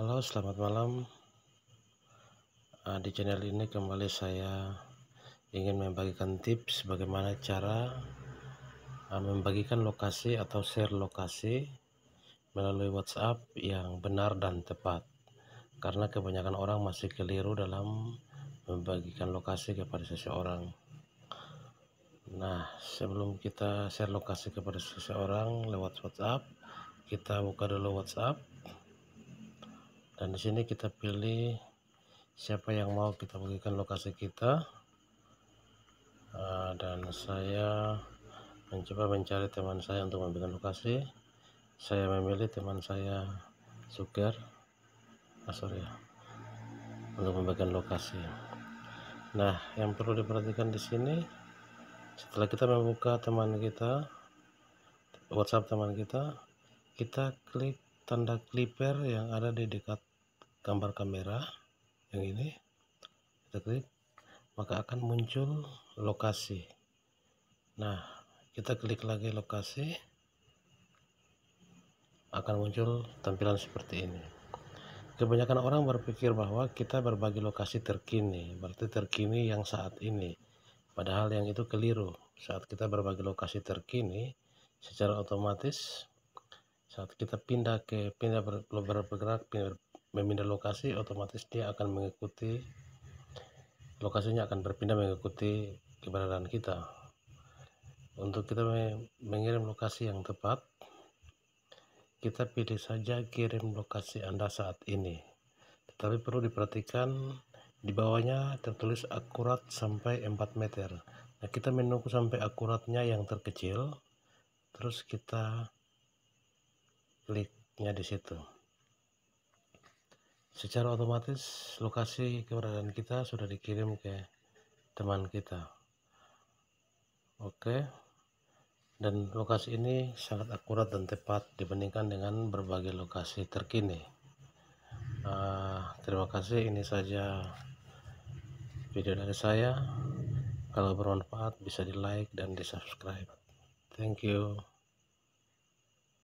Halo selamat malam ah, di channel ini kembali saya ingin membagikan tips bagaimana cara ah, membagikan lokasi atau share lokasi melalui WhatsApp yang benar dan tepat karena kebanyakan orang masih keliru dalam membagikan lokasi kepada seseorang nah sebelum kita share lokasi kepada seseorang lewat WhatsApp kita buka dulu WhatsApp dan di sini kita pilih siapa yang mau kita bagikan lokasi kita uh, dan saya mencoba mencari teman saya untuk memberikan lokasi saya memilih teman saya Sugar ah, sorry ya untuk membagikan lokasi nah yang perlu diperhatikan di sini setelah kita membuka teman kita WhatsApp teman kita kita klik tanda clipper yang ada di dekat gambar kamera yang ini kita klik maka akan muncul lokasi nah kita klik lagi lokasi akan muncul tampilan seperti ini kebanyakan orang berpikir bahwa kita berbagi lokasi terkini berarti terkini yang saat ini padahal yang itu keliru saat kita berbagi lokasi terkini secara otomatis saat kita pindah ke pindah ber, bergerak pindah, memindah lokasi otomatis dia akan mengikuti lokasinya akan berpindah mengikuti keberadaan kita untuk kita mengirim lokasi yang tepat kita pilih saja kirim lokasi anda saat ini tetapi perlu diperhatikan di bawahnya tertulis akurat sampai 4 meter nah kita menunggu sampai akuratnya yang terkecil terus kita kliknya di situ secara otomatis lokasi keberadaan kita sudah dikirim ke teman kita oke dan lokasi ini sangat akurat dan tepat dibandingkan dengan berbagai lokasi terkini uh, terima kasih ini saja video dari saya kalau bermanfaat bisa di like dan di subscribe thank you